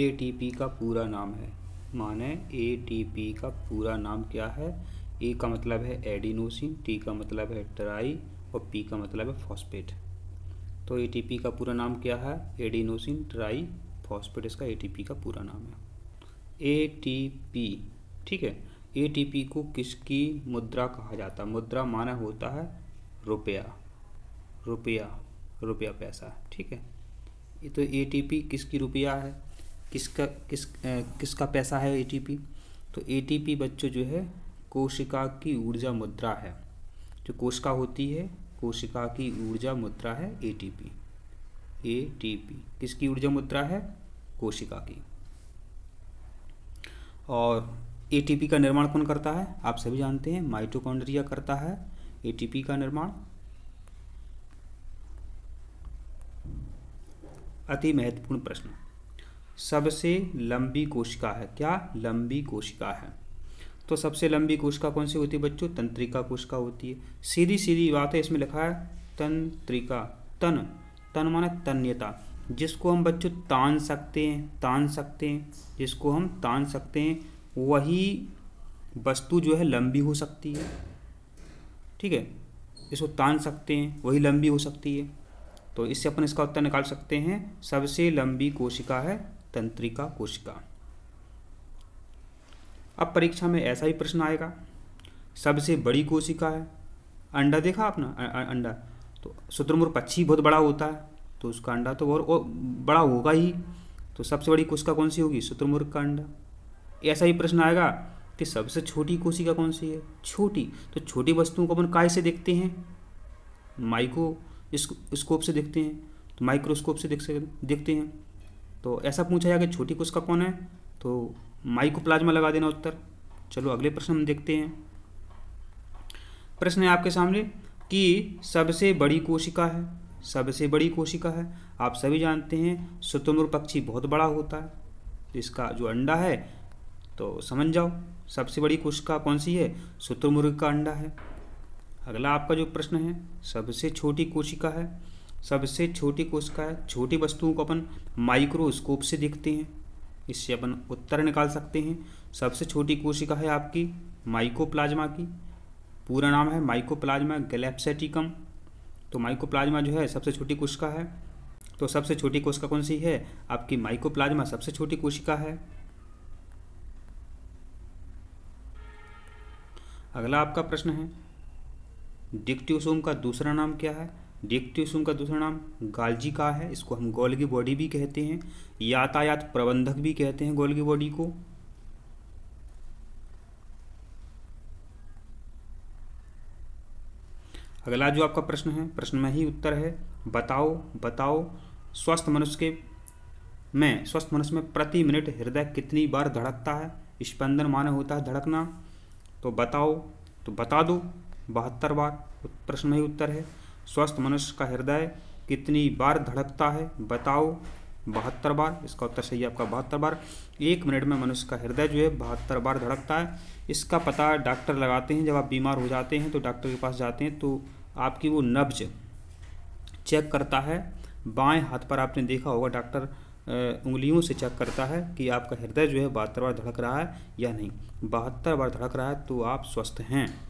ए का पूरा नाम है माने ए का पूरा नाम क्या है ए का मतलब है एडिनोसिन टी का मतलब है ट्राई और पी का मतलब है फॉस्पेट तो ए का पूरा नाम क्या है एडिनोसिन ट्राई फॉस्पेट इसका ए का पूरा नाम है ए ठीक है ए को किसकी मुद्रा कहा जाता है मुद्रा माना होता है रुपया रुपया रुपया पैसा ठीक है ये तो ए किसकी रुपया है किसका किस आ, किसका पैसा है एटीपी तो एटीपी बच्चों जो है कोशिका की ऊर्जा मुद्रा है जो कोशिका होती है कोशिका की ऊर्जा मुद्रा है एटीपी एटीपी किसकी ऊर्जा मुद्रा है कोशिका की और एटीपी का निर्माण कौन करता है आप सभी जानते हैं माइटोकॉन्ड्रिया करता है एटीपी का निर्माण अति महत्वपूर्ण प्रश्न सबसे लंबी कोशिका है क्या लंबी कोशिका है तो सबसे लंबी कोशिका कौन सी होती है बच्चों तंत्रिका कोशिका होती है सीधी सीधी बात है इसमें लिखा है तंत्रिका तन तन माना तन्यता जिसको हम बच्चों तान सकते हैं तान सकते हैं जिसको हम तान सकते हैं वही वस्तु जो है लंबी हो सकती है ठीक है इसको तान सकते हैं वही लंबी हो सकती है तो इससे अपन इसका उत्तर निकाल सकते हैं सबसे लंबी कोशिका है तंत्रिका कोशिका अब परीक्षा में ऐसा ही प्रश्न आएगा सबसे बड़ी कोशिका है अंडा देखा आपने अंडा तो शुतुरमुर्ग पक्षी बहुत बड़ा होता है तो उसका अंडा तो और, बड़ा होगा ही तो सबसे बड़ी कोशिका कौन सी होगी शुतुरमुर्ग का अंडा ऐसा ही प्रश्न आएगा कि सबसे छोटी कोशिका कौन सी है छोटी तो छोटी वस्तुओं को अपन काय से देखते हैं माइक्रो स्कोप से देखते हैं तो माइक्रोस्कोप से देख सकते देखते हैं तो ऐसा पूछा जाए कि छोटी कोशिका कौन है तो प्लाज्मा लगा देना उत्तर चलो अगले प्रश्न हम देखते हैं प्रश्न है आपके सामने कि सबसे बड़ी कोशिका है सबसे बड़ी कोशिका है आप सभी जानते हैं स्वतंत्र पक्षी बहुत बड़ा होता है इसका जो अंडा है तो समझ जाओ सबसे बड़ी कोशिका कौन सी है शुतुर्मुर्ग का अंडा है अगला आपका जो प्रश्न है सबसे छोटी कोशिका है सबसे छोटी कोशिकाएं छोटी वस्तुओं को अपन माइक्रोस्कोप से देखते हैं इससे अपन उत्तर निकाल सकते हैं सबसे छोटी कोशिका है आपकी माइकोप्लाज्मा की पूरा नाम है माइकोप्लाज्मा गलेप्सैटिकम तो माइकोप्लाज्मा जो है सबसे छोटी कोशिका है तो सबसे छोटी कोशिका कौन सी है आपकी माइकोप्लाज्मा सबसे छोटी कोशिका है अगला आपका प्रश्न है डिक्टियोसोम का दूसरा नाम क्या है डिक्टेशन का दूसरा नाम गालजी का है इसको हम गोल्गी बॉडी भी कहते हैं यातायात प्रबंधक भी कहते हैं गोल्गी बॉडी को अगला जो आपका प्रश्न है प्रश्न में ही उत्तर है बताओ बताओ स्वस्थ मनुष्य के में स्वस्थ मनुष्य में प्रति मिनट हृदय कितनी बार धड़कता है स्पंदन माने होता है धड़कना तो बताओ तो बता दो बहत्तर बार प्रश्न में ही उत्तर है स्वस्थ मनुष्य का हृदय कितनी बार धड़कता है बताओ बहत्तर बार इसका उत्तर सही है आपका बहत्तर बार एक मिनट में मनुष्य का हृदय जो है बहत्तर बार धड़कता है इसका पता डॉक्टर लगाते हैं जब आप बीमार हो जाते हैं तो डॉक्टर के पास जाते हैं तो आपकी वो नब्ज चेक करता है बाएं हाथ पर आपने देखा होगा डॉक्टर उंगलियों से चेक करता है कि आपका हृदय जो है बहत्तर बार धड़क रहा है या नहीं बहत्तर बार धड़क रहा है तो आप स्वस्थ हैं